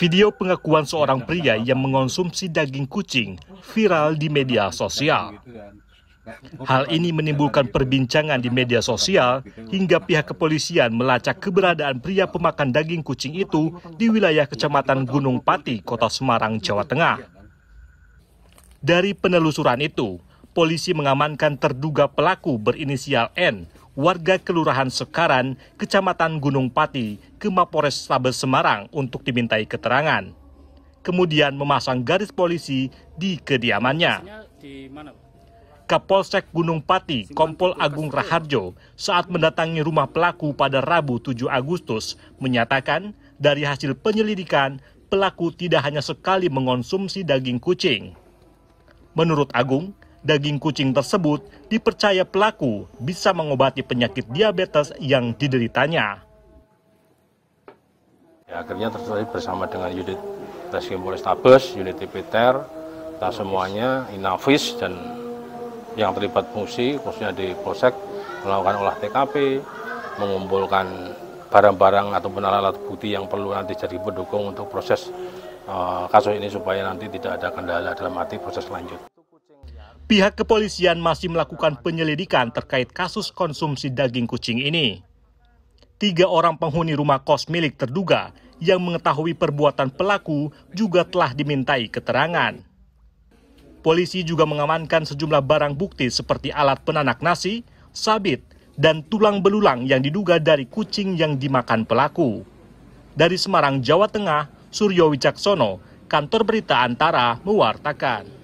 Video pengakuan seorang pria yang mengonsumsi daging kucing viral di media sosial. Hal ini menimbulkan perbincangan di media sosial hingga pihak kepolisian melacak keberadaan pria pemakan daging kucing itu di wilayah Kecamatan Gunung Pati, Kota Semarang, Jawa Tengah. Dari penelusuran itu, polisi mengamankan terduga pelaku berinisial N warga Kelurahan Sekaran, Kecamatan Gunung Pati, ke Mapores Tabes Semarang untuk dimintai keterangan. Kemudian memasang garis polisi di kediamannya. Kapolsek Gunung Pati, Kompol Agung Raharjo, saat mendatangi rumah pelaku pada Rabu 7 Agustus, menyatakan dari hasil penyelidikan, pelaku tidak hanya sekali mengonsumsi daging kucing. Menurut Agung, Daging kucing tersebut dipercaya pelaku bisa mengobati penyakit diabetes yang dideritanya. Ya, akhirnya terjadi bersama dengan unit Reskrim Polrestabes, unit TpTer, kita semuanya inafis dan yang terlibat fungsi khususnya di Polsek melakukan olah TKP, mengumpulkan barang-barang ataupun alat-alat bukti yang perlu nanti jadi pendukung untuk proses uh, kasus ini supaya nanti tidak ada kendala dalam arti proses lanjut. Pihak kepolisian masih melakukan penyelidikan terkait kasus konsumsi daging kucing ini. Tiga orang penghuni rumah kos milik terduga yang mengetahui perbuatan pelaku juga telah dimintai keterangan. Polisi juga mengamankan sejumlah barang bukti seperti alat penanak nasi, sabit, dan tulang belulang yang diduga dari kucing yang dimakan pelaku. Dari Semarang, Jawa Tengah, Suryo Wicaksono, Kantor Berita Antara mewartakan.